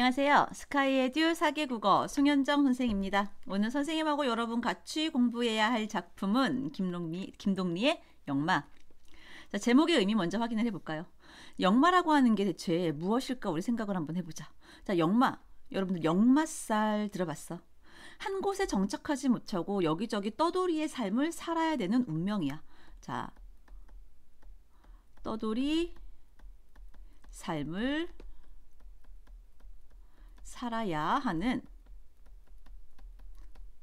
안녕하세요. 스카이의 듀 사계국어 송현정 선생입니다. 오늘 선생님하고 여러분 같이 공부해야 할 작품은 김동리, 김동리의 역마. 자, 제목의 의미 먼저 확인을 해볼까요? 역마라고 하는 게 대체 무엇일까 우리 생각을 한번 해보자. 자, 역마. 여러분들 역마살 들어봤어? 한 곳에 정착하지 못하고 여기저기 떠돌이의 삶을 살아야 되는 운명이야. 자, 떠돌이 삶을 살아야 하는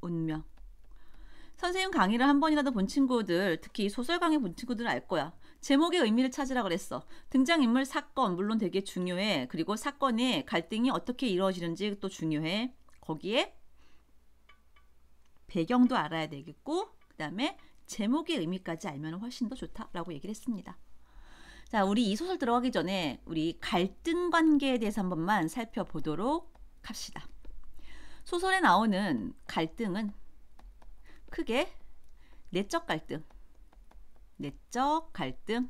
운명. 선생님 강의를 한 번이라도 본 친구들, 특히 소설 강의 본 친구들은 알 거야. 제목의 의미를 찾으라 그랬어. 등장인물 사건, 물론 되게 중요해. 그리고 사건의 갈등이 어떻게 이루어지는지 또 중요해. 거기에 배경도 알아야 되겠고, 그 다음에 제목의 의미까지 알면 훨씬 더 좋다라고 얘기를 했습니다. 자, 우리 이 소설 들어가기 전에 우리 갈등 관계에 대해서 한 번만 살펴보도록 합시다. 소설에 나오는 갈등은 크게 내적 갈등, 내적 갈등,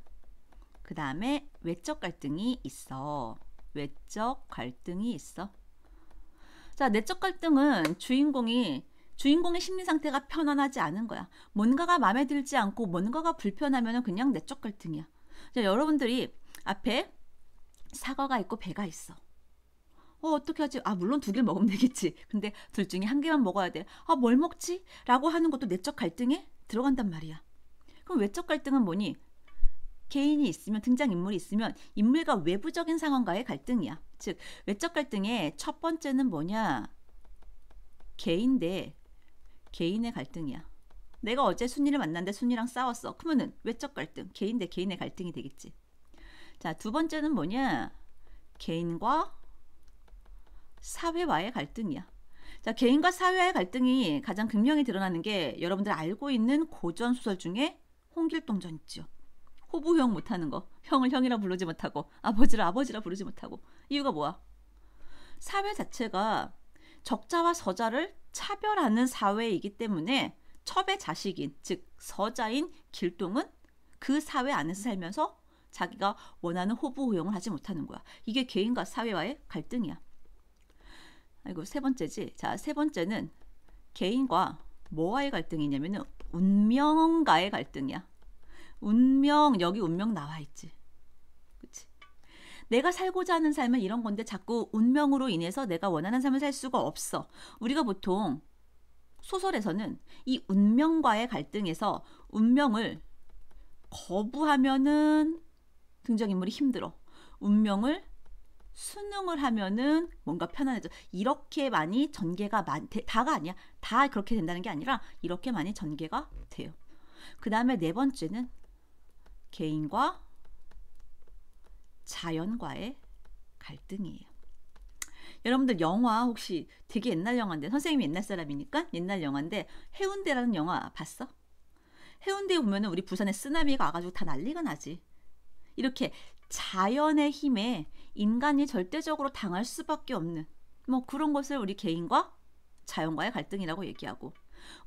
그 다음에 외적 갈등이 있어. 외적 갈등이 있어. 자, 내적 갈등은 주인공이 주인공의 심리 상태가 편안하지 않은 거야. 뭔가가 마음에 들지 않고 뭔가가 불편하면 그냥 내적 갈등이야. 자, 여러분들이 앞에 사과가 있고 배가 있어. 어, 어떻게 하지? 아, 물론 두 개를 먹으면 되겠지. 근데 둘 중에 한 개만 먹어야 돼. 아, 뭘 먹지? 라고 하는 것도 내적 갈등에 들어간단 말이야. 그럼 외적 갈등은 뭐니? 개인이 있으면 등장인물이 있으면 인물과 외부적인 상황과의 갈등이야. 즉 외적 갈등의 첫 번째는 뭐냐? 개인 대 개인의 갈등이야. 내가 어제 순이를 만났는데 순이랑 싸웠어. 그러면은 외적 갈등, 개인 대 개인의 갈등이 되겠지. 자, 두 번째는 뭐냐? 개인과 사회와의 갈등이야. 자, 개인과 사회와의 갈등이 가장 극명히 드러나는 게 여러분들 알고 있는 고전 소설 중에 홍길동전 있죠. 호부형 못하는 거. 형을 형이라 부르지 못하고 아버지를 아버지라 부르지 못하고 이유가 뭐야? 사회 자체가 적자와 서자를 차별하는 사회이기 때문에 첩의 자식인 즉 서자인 길동은 그 사회 안에서 살면서 자기가 원하는 호부 호용을 하지 못하는 거야. 이게 개인과 사회와의 갈등이야. 이거 세 번째지. 자, 세 번째는 개인과 뭐와의 갈등이냐면은 운명과의 갈등이야. 운명 여기 운명 나와 있지. 그렇지? 내가 살고자 하는 삶은 이런 건데 자꾸 운명으로 인해서 내가 원하는 삶을 살 수가 없어. 우리가 보통 소설에서는 이 운명과의 갈등에서 운명을 거부하면은 등장인물이 힘들어. 운명을 수능을 하면은 뭔가 편안해져. 이렇게 많이 전개가 많, 다가 아니야. 다 그렇게 된다는 게 아니라 이렇게 많이 전개가 돼요. 그 다음에 네 번째는 개인과 자연과의 갈등이에요. 여러분들 영화 혹시 되게 옛날 영화인데 선생님이 옛날 사람이니까 옛날 영화인데 해운대라는 영화 봤어? 해운대에 보면은 우리 부산에 쓰나미가 와가지고 다 난리가 나지. 이렇게 자연의 힘에 인간이 절대적으로 당할 수밖에 없는 뭐 그런 것을 우리 개인과 자연과의 갈등이라고 얘기하고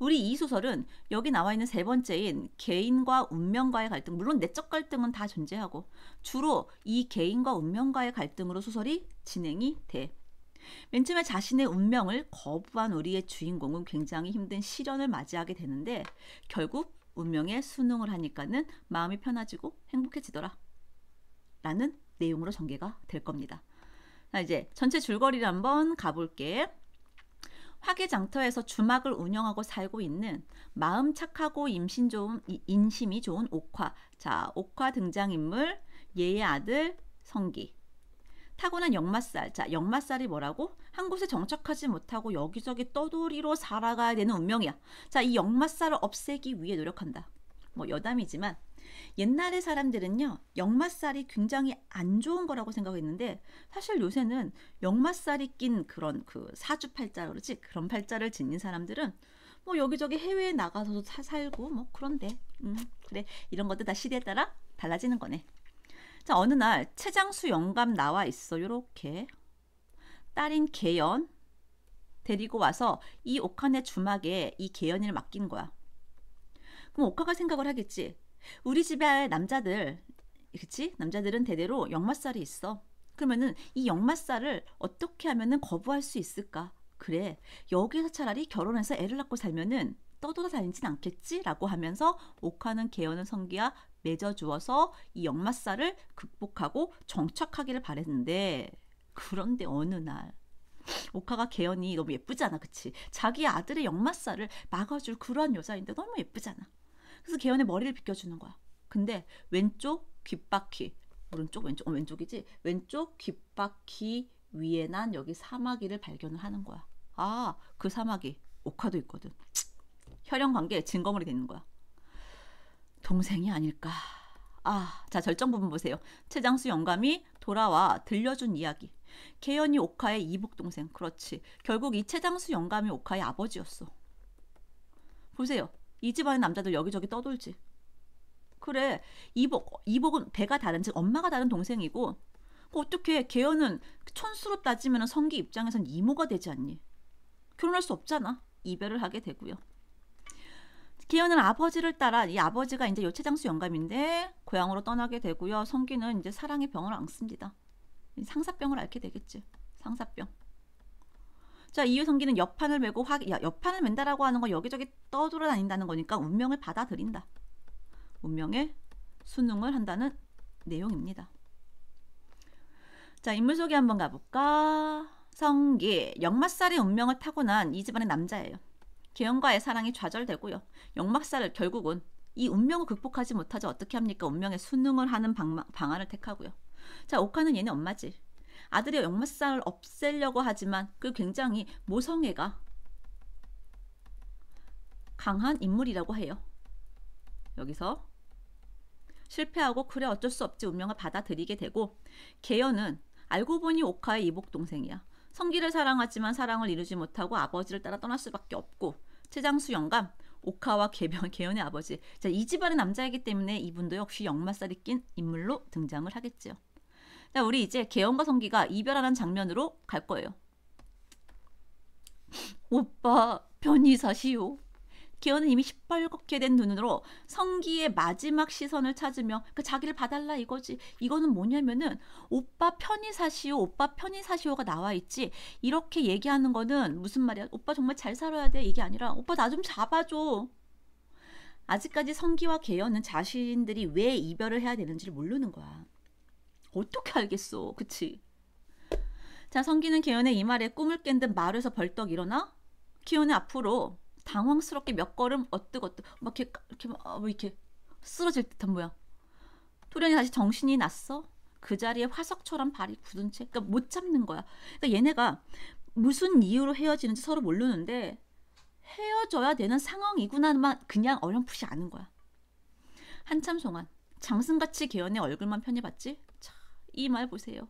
우리 이 소설은 여기 나와 있는 세 번째인 개인과 운명과의 갈등, 물론 내적 갈등은 다 존재하고 주로 이 개인과 운명과의 갈등으로 소설이 진행이 돼. 맨 처음에 자신의 운명을 거부한 우리의 주인공은 굉장히 힘든 시련을 맞이하게 되는데 결국 운명에 순응을 하니까는 마음이 편해지고 행복해지더라. 라는 내용으로 전개가 될 겁니다. 자, 이제 전체 줄거리를 한번 가볼게. 화개장터에서 주막을 운영하고 살고 있는 마음 착하고 임신 좋은 인심이 좋은 옥화. 자, 옥화 등장 인물 얘의 아들 성기. 타고난 역마살. 자, 역마살이 뭐라고? 한 곳에 정착하지 못하고 여기저기 떠돌이로 살아가야 되는 운명이야. 자, 이 역마살을 없애기 위해 노력한다. 뭐 여담이지만 옛날의 사람들은요, 역마살이 굉장히 안 좋은 거라고 생각했는데, 사실 요새는 역마살이 낀 그런 그 사주팔자 그러지? 그런 팔자를 짓는 사람들은 뭐 여기저기 해외에 나가서도 사, 살고 뭐 그런데, 음, 그래. 이런 것도 다 시대에 따라 달라지는 거네. 자, 어느 날 최장수 영감 나와 있어. 요렇게. 딸인 개연 데리고 와서 이 옥한의 주막에 이 개연이를 맡긴 거야. 그럼 옥화가 생각을 하겠지. 우리 집에 남자들, 그치? 남자들은 대대로 역마살이 있어. 그러면은 이 역마살을 어떻게 하면은 거부할 수 있을까? 그래, 여기서 차라리 결혼해서 애를 낳고 살면은 떠돌아다니진 않겠지라고 하면서 옥하는 개연은 성기와 맺어주어서 이 역마살을 극복하고 정착하기를 바랬는데 그런데 어느 날옥카가 개연이 너무 예쁘잖아, 그치? 자기 아들의 역마살을 막아줄 그러한 여자인데 너무 예쁘잖아. 그래서 개연의 머리를 비껴주는 거야. 근데 왼쪽 귓바퀴, 오른쪽 왼쪽, 어, 왼쪽이지? 왼쪽 귓바퀴 위에 난 여기 사마귀를 발견을 하는 거야. 아, 그 사마귀 옥화도 있거든. 혈연 관계 증거물이 되는 거야. 동생이 아닐까. 아, 자 절정 부분 보세요. 최장수 영감이 돌아와 들려준 이야기. 개연이 오카의 이복 동생. 그렇지. 결국 이 최장수 영감이 오카의 아버지였어. 보세요. 이 집안의 남자들 여기저기 떠돌지. 그래 이복 이복은 배가 다른 즉 엄마가 다른 동생이고 어떻게 개연은 천수로 따지면 성기 입장에선 이모가 되지 않니? 결혼할 수 없잖아. 이별을 하게 되고요. 기현은 아버지를 따라 이 아버지가 이제 요체장수 영감인데 고향으로 떠나게 되고요. 성기는 이제 사랑의 병을 안 씁니다. 상사병을 앓게 되겠지. 상사병. 자, 이유성기는 여판을 메고 화, 야, 여판을 맨다라고 하는 건 여기저기 떠돌아다닌다는 거니까 운명을 받아들인다. 운명에 수능을 한다는 내용입니다. 자, 인물 소개 한번 가볼까? 성기, 역마살의 운명을 타고난 이 집안의 남자예요. 계현과의 사랑이 좌절되고요. 역마살을 결국은 이 운명을 극복하지 못하자 어떻게 합니까? 운명에 수능을 하는 방, 방안을 택하고요. 자, 오카는 얘는 엄마지. 아들의 역마살을 없애려고 하지만 그 굉장히 모성애가 강한 인물이라고 해요. 여기서 실패하고 그래 어쩔 수 없지 운명을 받아들이게 되고 개연은 알고 보니 오카의 이복 동생이야. 성기를 사랑하지만 사랑을 이루지 못하고 아버지를 따라 떠날 수밖에 없고 최장수 영감 오카와 개변 개연의 아버지 자, 이 집안의 남자이기 때문에 이분도 역시 역마살이 낀 인물로 등장을 하겠지요. 자, 우리 이제 개연과 성기가 이별하는 장면으로 갈 거예요. 오빠, 변이 사시오. 기현은 이미 시뻘겋게 된 눈으로 성기의 마지막 시선을 찾으며 그 자기를 봐달라 이거지. 이거는 뭐냐면은 오빠 편히 사시오, 오빠 편히 사시오가 나와 있지. 이렇게 얘기하는 거는 무슨 말이야? 오빠 정말 잘 살아야 돼 이게 아니라 오빠 나 좀 잡아줘. 아직까지 성기와 개연은 자신들이 왜 이별을 해야 되는지를 모르는 거야. 어떻게 알겠어. 그치? 자, 성기는 기현의 이 말에 꿈을 깬 듯 말에서 벌떡 일어나 기현의 앞으로 당황스럽게 몇 걸음 어뜨거뜨 막 이렇게 이렇게 막 어, 뭐 이렇게 쓰러질 듯한 모양. 토련이 다시 정신이 났어. 그 자리에 화석처럼 발이 굳은 채, 그러니까 못 잡는 거야. 그러니까 얘네가 무슨 이유로 헤어지는지 서로 모르는데 헤어져야 되는 상황이구나만 그냥 어렴풋이 아는 거야. 한참 동안 장승같이 개연의 얼굴만 편히 봤지. 이말 보세요.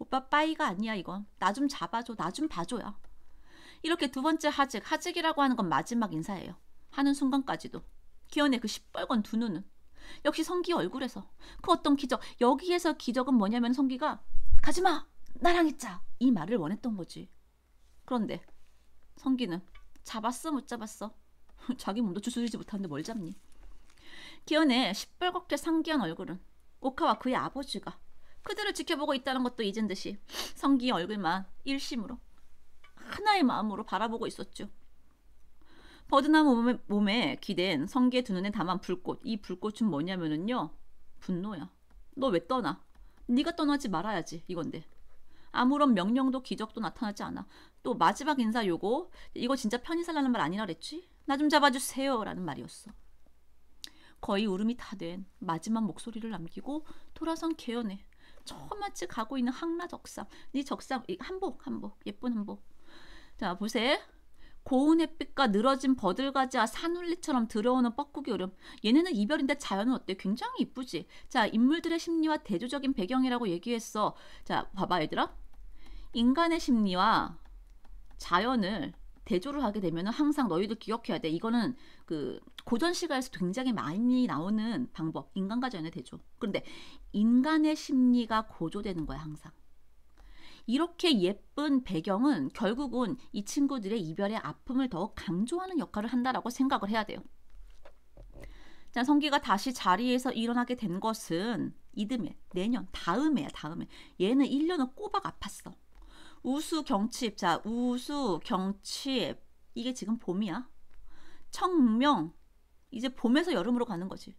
오빠 빠이가 아니야 이건. 나 좀 잡아줘. 나 좀봐줘요 이렇게 두 번째 하직, 하직이라고 하는 건 마지막 인사예요. 하는 순간까지도. 기현의 그 시뻘건 두 눈은. 역시 성기 얼굴에서. 그 어떤 기적. 여기에서 기적은 뭐냐면 성기가 가지마! 나랑 있자! 이 말을 원했던 거지. 그런데 성기는 잡았어 못 잡았어? 자기 몸도 주스리지 못하는데 뭘 잡니? 기현의 시뻘겋게 상기한 얼굴은 오카와 그의 아버지가 그들을 지켜보고 있다는 것도 잊은 듯이 성기의 얼굴만 일심으로 하나의 마음으로 바라보고 있었죠. 버드나무 몸에, 몸에 기댄 성기의 두 눈에 담은 불꽃. 이 불꽃은 뭐냐면요 분노야. 너 왜 떠나? 네가 떠나지 말아야지. 이건데. 아무런 명령도 기적도 나타나지 않아. 또 마지막 인사 요거. 이거 진짜 편히 살라는 말 아니라 그랬지? 나 좀 잡아주세요. 라는 말이었어. 거의 울음이 다 된 마지막 목소리를 남기고 돌아선 개연에 저마치 가고 있는 항라 적상. 네 이 적상 한복 한복 예쁜 한복. 자 보세요. 고운 햇빛과 늘어진 버들가지와 산울리처럼 들어오는 뻐꾸기 오름. 얘네는 이별인데 자연은 어때? 굉장히 이쁘지. 자 인물들의 심리와 대조적인 배경이라고 얘기했어. 자 봐봐 얘들아. 인간의 심리와 자연을 대조를 하게 되면 항상 너희도 기억해야 돼. 이거는 그 고전시가에서 굉장히 많이 나오는 방법. 인간과전의 대조. 그런데 인간의 심리가 고조되는 거야, 항상. 이렇게 예쁜 배경은 결국은 이 친구들의 이별의 아픔을 더 강조하는 역할을 한다라고 생각을 해야 돼요. 자, 성기가 다시 자리에서 일어나게 된 것은 이듬해, 내년, 다음해야다음해 얘는 1년을 꼬박 아팠어. 우수 경칩. 자, 우수 경칩. 이게 지금 봄이야. 청명. 이제 봄에서 여름으로 가는 거지.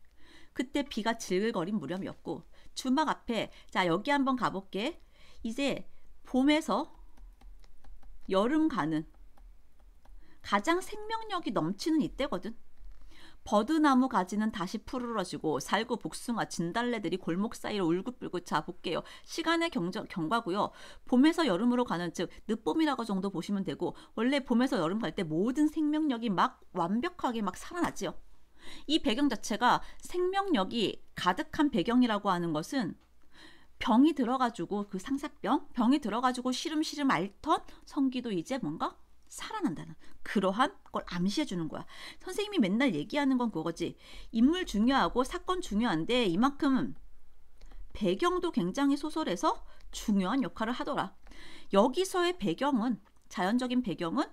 그때 비가 질거린 무렵이었고 주막 앞에 자 여기 한번 가볼게. 이제 봄에서 여름 가는 가장 생명력이 넘치는 이때거든. 버드나무 가지는 다시 푸르러지고 살구 복숭아 진달래들이 골목 사이로 울긋불긋 자복게요. 시간의 경저, 경과고요. 봄에서 여름으로 가는 즉 늦봄이라고 정도 보시면 되고 원래 봄에서 여름 갈 때 모든 생명력이 막 완벽하게 막 살아나지요. 이 배경 자체가 생명력이 가득한 배경이라고 하는 것은 병이 들어가지고 그 상사병 병이 들어가지고 시름시름 앓던 성기도 이제 뭔가 살아난다는 그러한 걸 암시해 주는 거야. 선생님이 맨날 얘기하는 건 그거지. 인물 중요하고 사건 중요한데 이만큼 배경도 굉장히 소설에서 중요한 역할을 하더라. 여기서의 배경은 자연적인 배경은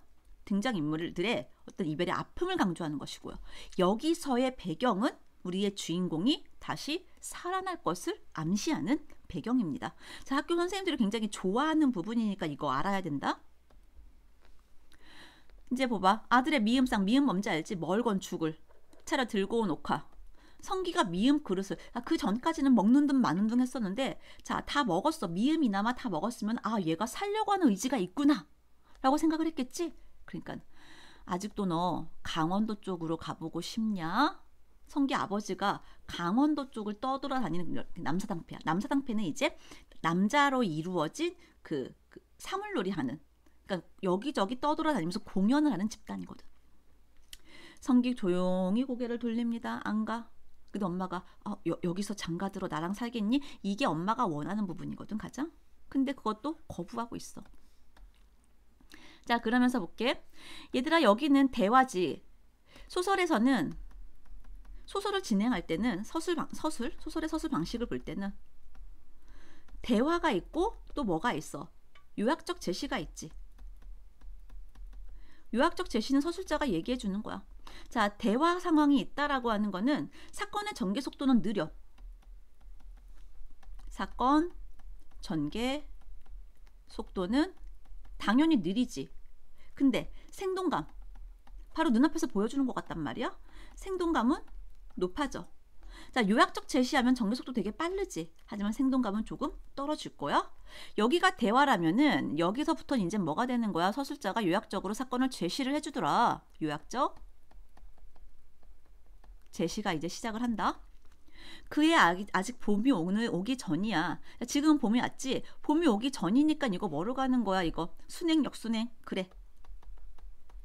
등장 인물들의 어떤 이별의 아픔을 강조하는 것이고요. 여기서의 배경은 우리의 주인공이 다시 살아날 것을 암시하는 배경입니다. 자, 학교 선생님들이 굉장히 좋아하는 부분이니까 이거 알아야 된다. 이제 봐봐. 아들의 미음상 미음 뭔지 알지? 멀건죽을 차려 들고 온 옥화. 성기가 미음 그릇을 아, 그 전까지는 먹는 듯 마는 둥 했었는데 자 다 먹었어 미음이나마 다 먹었으면 아 얘가 살려고 하는 의지가 있구나 라고 생각을 했겠지 그러니까 아직도 너 강원도 쪽으로 가보고 싶냐 성기 아버지가 강원도 쪽을 떠돌아다니는 남사당패야 남사당패는 이제 남자로 이루어진 그, 그 사물놀이 하는 그러니까 여기저기 떠돌아다니면서 공연을 하는 집단이거든. 성기 조용히 고개를 돌립니다. 안 가. 근데 엄마가 어, 여, 기서 장가들어 나랑 살겠니? 이게 엄마가 원하는 부분이거든 가자 근데 그것도 거부하고 있어. 자 그러면서 볼게. 얘들아 여기는 대화지. 소설에서는 소설을 진행할 때는 서술 방, 서술 소설의 서술 방식을 볼 때는 대화가 있고 또 뭐가 있어? 요약적 제시가 있지. 요약적 제시는 서술자가 얘기해 주는 거야. 자, 대화 상황이 있다라고 하는 거는 사건의 전개 속도는 느려. 사건 전개 속도는 당연히 느리지. 근데 생동감 바로 눈앞에서 보여주는 것 같단 말이야. 생동감은 높아져. 자, 요약적 제시하면 전개속도 되게 빠르지. 하지만 생동감은 조금 떨어질 거야. 여기가 대화라면은 여기서부터 이제 뭐가 되는 거야? 서술자가 요약적으로 사건을 제시를 해주더라. 요약적 제시가 이제 시작을 한다. 그의 아직 봄이 오는, 오기 전이야. 지금 봄이 왔지. 봄이 오기 전이니까 이거 뭐로 가는 거야? 이거 순행 역순행 그래.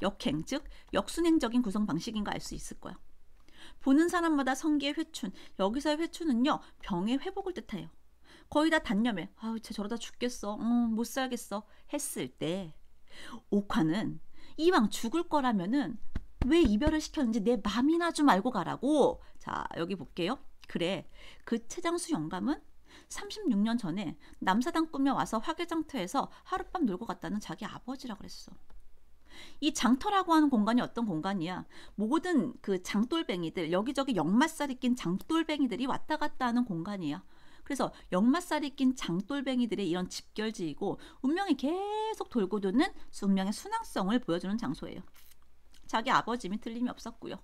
역행 즉 역순행적인 구성 방식인 거 알 수 있을 거야. 보는 사람마다 성기의 회춘, 여기서의 회춘은요, 병의 회복을 뜻해요. 거의 다 단념에, 아우, 쟤 저러다 죽겠어. 음, 못 살겠어. 했을 때, 옥화는 이왕 죽을 거라면은 왜 이별을 시켰는지 내 맘이나 좀 알고 가라고. 자, 여기 볼게요. 그래, 그 최장수 영감은 36년 전에 남사당 꾸며 와서 화계장터에서 하룻밤 놀고 갔다는 자기 아버지라 그랬어. 이 장터라고 하는 공간이 어떤 공간이야? 모든 그 장돌뱅이들 여기저기 역마살이 낀 장돌뱅이들이 왔다 갔다 하는 공간이야. 그래서 역마살이 낀 장돌뱅이들의 이런 집결지이고 운명이 계속 돌고 도는 운명의 순항성을 보여주는 장소예요. 자기 아버지 미 틀림이 없었고요.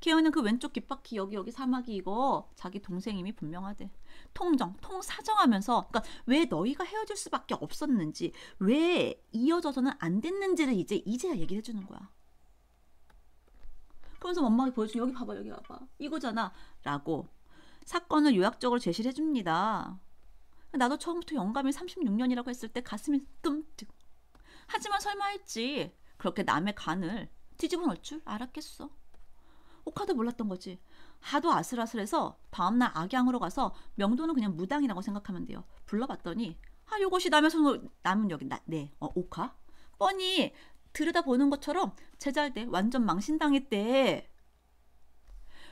케어는 그 왼쪽 귓바퀴 여기 여기 사막이 이거 자기 동생임이 분명하대. 통정, 통사정하면서 그러니까 왜 너희가 헤어질 수밖에 없었는지 왜 이어져서는 안 됐는지를 이제 이제야 얘기를 해주는 거야. 그러면서 원망이 보여주는 여기 봐봐 여기 봐봐 이거잖아 라고 사건을 요약적으로 제시를 해줍니다. 나도 처음부터 영감이 36년이라고 했을 때 가슴이 뜸뜩 하지만 설마 했지 그렇게 남의 간을 뒤집어 넣을 줄 알았겠어. 오카도 몰랐던 거지. 하도 아슬아슬해서 다음날 악양으로 가서 명도는 그냥 무당이라고 생각하면 돼요. 불러봤더니 아 요것이 남의 손으로 남은 여기 나, 네 어, 오카 뻔히 들여다보는 것처럼 제자할때 완전 망신당했대.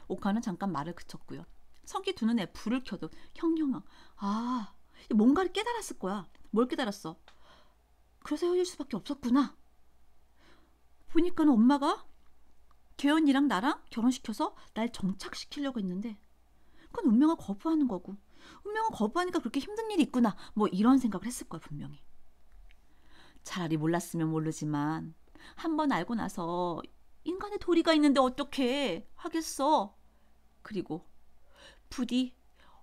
오카는 잠깐 말을 그쳤고요. 성기 두 눈에 불을 켜도 형형아 아 뭔가를 깨달았을 거야. 뭘 깨달았어? 그래서 헤어질 수밖에 없었구나. 보니까 엄마가 개연이랑 나랑 결혼시켜서 날 정착시키려고 했는데 그건 운명을 거부하는 거고 운명을 거부하니까 그렇게 힘든 일이 있구나 뭐 이런 생각을 했을 거야 분명히 차라리 몰랐으면 모르지만 한 번 알고 나서 인간의 도리가 있는데 어떻게 하겠어 그리고 부디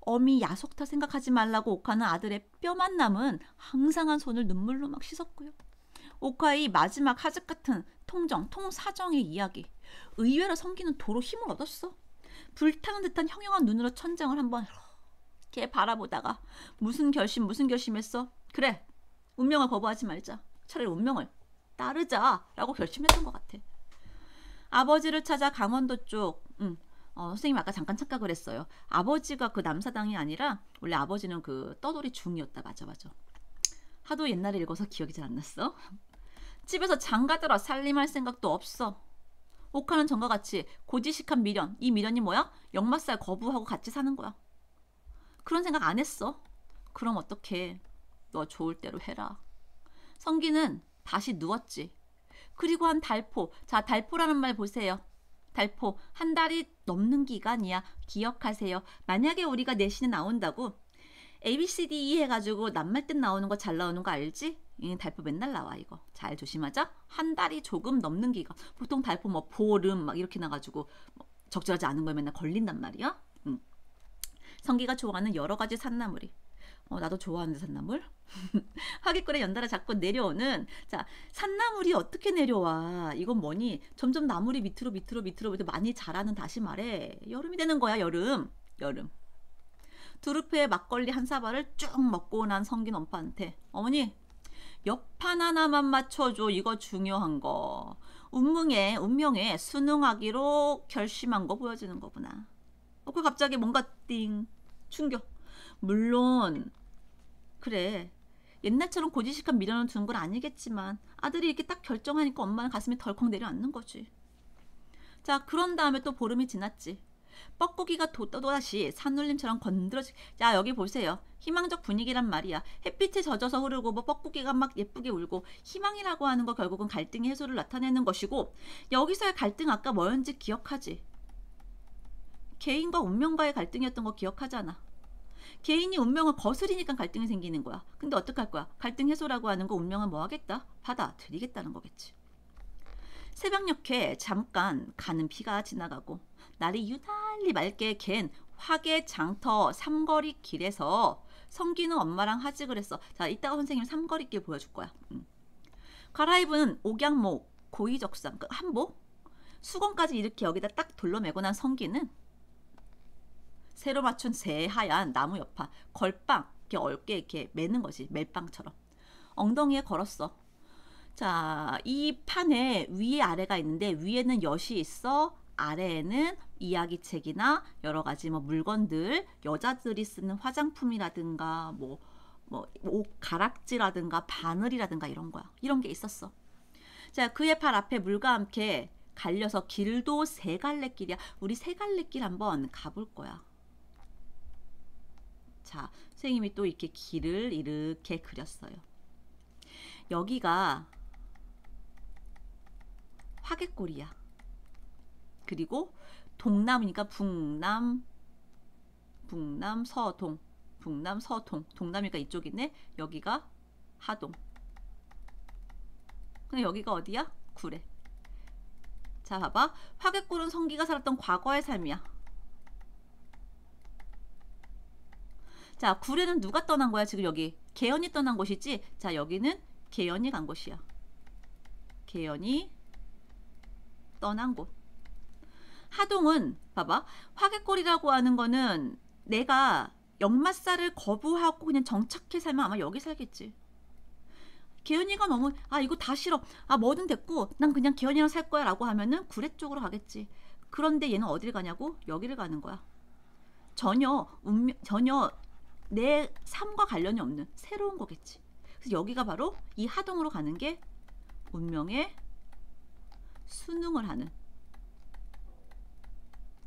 어미 야속타 생각하지 말라고 오카는 아들의 뼈만 남은 항상한 손을 눈물로 막 씻었고요. 오카의 마지막 하즈 같은 통정, 통사정의 이야기. 의외로 성기는 도로 힘을 얻었어. 불타는 듯한 형형한 눈으로 천장을 한번 이렇게 바라보다가 무슨 결심 무슨 결심했어? 그래 운명을 거부하지 말자. 차라리 운명을 따르자라고 결심했던 것 같아. 아버지를 찾아 강원도 쪽, 음, 어, 선생님 아까 잠깐 착각을 했어요. 아버지가 그 남사당이 아니라 원래 아버지는 그 떠돌이 중이었다. 맞아 맞아. 하도 옛날에 읽어서 기억이 잘 안 났어. 집에서 장가들어 살림할 생각도 없어. 옥하는 전과 같이 고지식한 미련. 이 미련이 뭐야? 역마살 거부하고 같이 사는 거야. 그런 생각 안 했어. 그럼 어떡해너 좋을 대로 해라. 성기는 다시 누웠지. 그리고 한 달포. 자, 달포라는 말 보세요. 달포. 한 달이 넘는 기간이야. 기억하세요. 만약에 우리가 내신에 나온다고 ABCD e 해가지고 낱말 뜻 나오는 거 잘 나오는 거 알지? 이 달포 맨날 나와 이거 잘 조심하자 한 달이 조금 넘는 기간 보통 달포 뭐 보름 막 이렇게 나가지고 뭐 적절하지 않은 거에 맨날 걸린단 말이야 응. 성기가 좋아하는 여러 가지 산나물이 어, 나도 좋아하는 산나물 하객골에 연달아 자꾸 내려오는 자 산나물이 어떻게 내려와 이건 뭐니 점점 나물이 밑으로 밑으로 밑으로 밑으로 많이 자라는 다시 말해 여름이 되는 거야 여름 여름 두르페의 막걸리 한 사발을 쭉 먹고 난 성긴 엄빠한테 어머니 옆판 하나만 맞춰줘 이거 중요한 거 운명에 운명에 수능하기로 결심한 거보여지는 거구나 어, 그 갑자기 뭔가 띵 충격 물론 그래 옛날처럼 고지식한 미련을 두는 건 아니겠지만 아들이 이렇게 딱 결정하니까 엄마는 가슴이 덜컹 내려앉는 거지 자 그런 다음에 또 보름이 지났지 뻐꾸기가 도, 또다시 산울림처럼 건드러지 자 여기 보세요 희망적 분위기란 말이야 햇빛에 젖어서 흐르고 뭐 뻐꾸기가 막 예쁘게 울고 희망이라고 하는 거 결국은 갈등의 해소를 나타내는 것이고 여기서의 갈등 아까 뭐였는지 기억하지 개인과 운명과의 갈등이었던 거 기억하잖아 개인이 운명을 거스리니까 갈등이 생기는 거야. 근데 어떡할 거야? 갈등 해소라고 하는 거 운명은 뭐 하겠다? 받아들이겠다는 거겠지. 새벽녘에 잠깐 가는 비가 지나가고 날이 유달리 맑게 갠 화계 장터 삼거리 길에서 성기는 엄마랑 하지 그랬어. 자, 이따가 선생님 삼거리 길 보여줄 거야. 음. 갈아입은 옥양목, 고의적삼, 그 한복, 수건까지 이렇게 여기다 딱 둘러매고 난 성기는 새로 맞춘 새하얀 나무 옆파 걸빵 이렇게 얼게 이렇게 매는 것이 멜빵처럼 엉덩이에 걸었어. 자, 이 판에 위에 아래가 있는데 위에는 엿이 있어, 아래에는 이야기책이나 여러 가지 뭐 물건들, 여자들이 쓰는 화장품이라든가 뭐, 뭐, 옷 가락지라든가 바늘이라든가 이런 거야. 이런 게 있었어. 자, 그의 팔 앞에 물과 함께 갈려서 길도 세 갈래 길이야. 우리 세 갈래 길 한번 가볼 거야. 자, 선생님이 또 이렇게 길을 이렇게 그렸어요. 여기가 화개골이야. 그리고 동남이니까 북남, 북남, 서동, 북남, 서동. 동남이니까 이쪽이네. 여기가 하동. 근데 여기가 어디야? 구례. 자, 봐봐. 화개골은 성기가 살았던 과거의 삶이야. 자, 구례는 누가 떠난 거야? 지금 여기 개연이 떠난 곳이지? 자, 여기는 개연이 간 곳이야. 개연이 떠난 곳. 하동은 봐봐 화개골이라고 하는 거는 내가 역마살을 거부하고 그냥 정착해 살면 아마 여기 살겠지. 개연이가 너무 아 이거 다 싫어 아 뭐든 됐고 난 그냥 개연이랑 살 거야 라고 하면은 구례 쪽으로 가겠지 그런데 얘는 어딜 가냐고 여기를 가는 거야 전혀 운명 전혀 내 삶과 관련이 없는 새로운 거겠지 그래서 여기가 바로 이 하동으로 가는 게 운명의 수능을 하는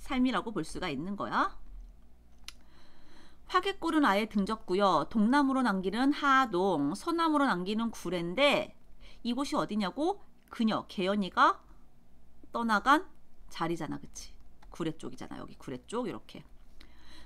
삶이라고 볼 수가 있는 거야. 화개골은 아예 등졌고요. 동남으로 남기는 하동, 서남으로 남기는 구례인데 이곳이 어디냐고? 그녀, 개연이가 떠나간 자리잖아. 그치? 구례 쪽이잖아. 여기 구례 쪽 이렇게.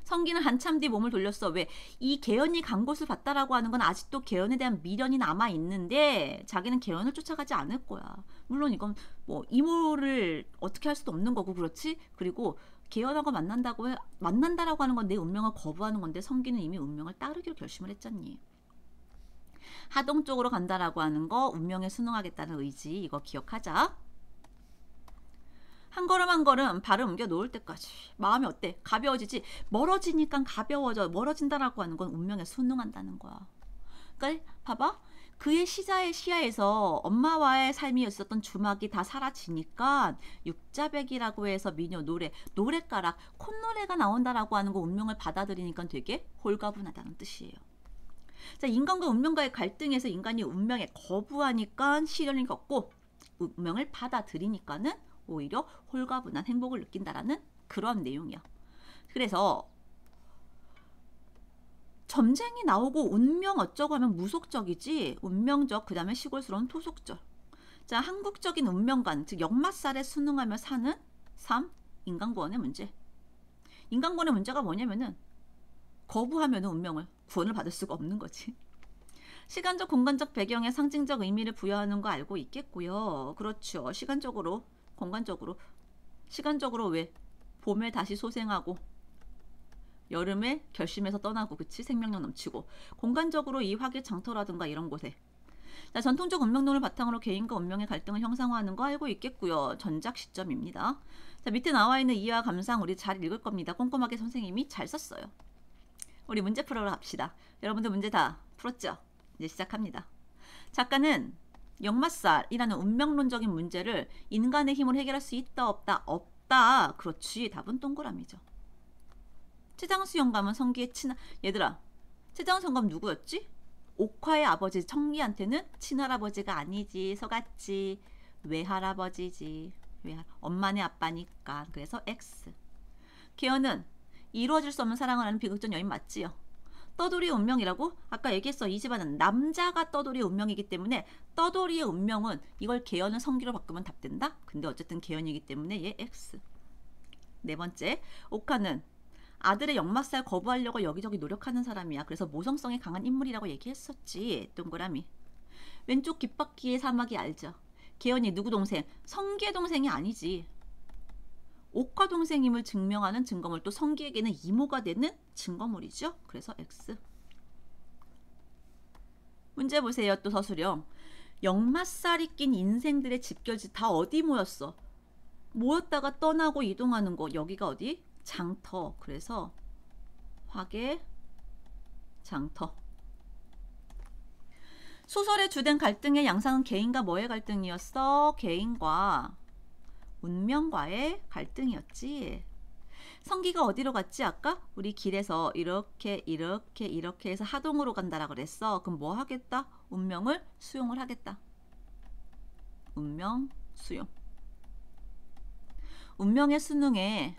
성기는 한참 뒤 몸을 돌렸어. 왜? 이 개연이 간 곳을 봤다라고 하는 건 아직도 개연에 대한 미련이 남아 있는데 자기는 개연을 쫓아가지 않을 거야. 물론 이건 뭐 이모를 어떻게 할 수도 없는 거고 그렇지? 그리고 계열하고 만난다고 해, 만난다라고 하는 건 내 운명을 거부하는 건데 성기는 이미 운명을 따르기로 결심을 했잖니. 하동 쪽으로 간다라고 하는 거 운명에 순응하겠다는 의지 이거 기억하자. 한 걸음 한 걸음 발을 옮겨 놓을 때까지 마음이 어때? 가벼워지지? 멀어지니까 가벼워져. 멀어진다라고 하는 건 운명에 순응한다는 거야. 그러니까 봐봐. 그의 시자의 시야에서 엄마와의 삶이었었던 주막이 다 사라지니까 육자백이라고 해서 미녀 노래, 노래가락, 콧노래가 나온다라고 하는 거 운명을 받아들이니까 되게 홀가분하다는 뜻이에요. 자, 인간과 운명과의 갈등에서 인간이 운명에 거부하니까 시련을 겪고 운명을 받아들이니까는 오히려 홀가분한 행복을 느낀다라는 그런 내용이야. 그래서 점쟁이 나오고 운명 어쩌고 하면 무속적이지 운명적 그다음에 시골스러운 토속적. 자 한국적인 운명관 즉 역마살에 순응하며 사는 삶 인간구원의 문제. 인간구원의 문제가 뭐냐면은 거부하면 운명을 구원을 받을 수가 없는 거지. 시간적 공간적 배경에 상징적 의미를 부여하는 거 알고 있겠고요. 그렇죠. 시간적으로 공간적으로 시간적으로 왜 봄에 다시 소생하고 여름에 결심해서 떠나고 그치 생명력 넘치고 공간적으로 이 화기장터라든가 이런 곳에 자, 전통적 운명론을 바탕으로 개인과 운명의 갈등을 형상화하는 거 알고 있겠고요. 전작 시점입니다. 자, 밑에 나와 있는 이와 감상 우리 잘 읽을 겁니다. 꼼꼼하게 선생님이 잘 썼어요. 우리 문제 풀어러 갑시다. 여러분들 문제 다 풀었죠? 이제 시작합니다. 작가는 역마살이라는 운명론적인 문제를 인간의 힘으로 해결할 수 있다 없다 없다 그렇지 답은 동그라미죠. 최장수 영감은 성기의 친한 얘들아 최장수 영감 누구였지? 옥화의 아버지 청리한테는 친할아버지가 아니지 서같지 외할아버지지 외할 엄마네 아빠니까 그래서 X 개연은 이루어질 수 없는 사랑을 하는 비극적 여인 맞지요 떠돌이 운명이라고 아까 얘기했어 이 집안은 남자가 떠돌이 운명이기 때문에 떠돌이의 운명은 이걸 개연은 성기로 바꾸면 답된다 근데 어쨌든 개연이기 때문에 얘 X 네 번째 옥화는 아들의 역마살 거부하려고 여기저기 노력하는 사람이야. 그래서 모성성에 강한 인물이라고 얘기했었지. 동그라미. 왼쪽 귓바퀴의 사막이 알죠. 개연이 누구 동생? 성기의 동생이 아니지. 옥화 동생임을 증명하는 증거물 또 성기에게는 이모가 되는 증거물이죠. 그래서 X. 문제 보세요. 또 서술형. 역마살이 낀 인생들의 집결지 다 어디 모였어? 모였다가 떠나고 이동하는 곳 여기가 어디? 장터 그래서 화계 장터 소설의 주된 갈등의 양상은 개인과 뭐의 갈등이었어? 개인과 운명과의 갈등이었지. 성기가 어디로 갔지 아까? 우리 길에서 이렇게 이렇게 이렇게 해서 하동으로 간다라 그랬어. 그럼 뭐 하겠다? 운명을 수용을 하겠다. 운명 수용. 운명의 수능에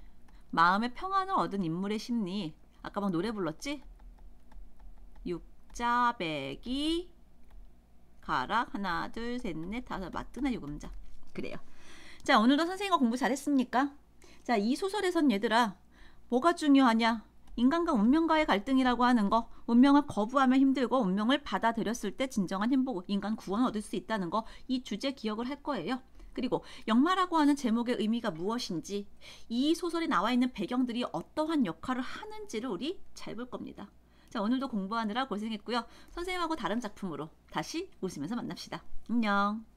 마음의 평안을 얻은 인물의 심리 아까 막 노래 불렀지? 육자백이 가락 하나 둘셋넷 다섯 마뜨나 유금자 그래요 자 오늘도 선생님과 공부 잘했습니까? 자이 소설에선 얘들아 뭐가 중요하냐 인간과 운명과의 갈등이라고 하는 거 운명을 거부하면 힘들고 운명을 받아들였을 때 진정한 행복 인간 구원 얻을 수 있다는 거이 주제 기억을 할 거예요 그리고 역마라고 하는 제목의 의미가 무엇인지 이 소설에 나와 있는 배경들이 어떠한 역할을 하는지를 우리 잘 볼 겁니다. 자, 오늘도 공부하느라 고생했고요. 선생님하고 다른 작품으로 다시 웃으면서 만납시다. 안녕.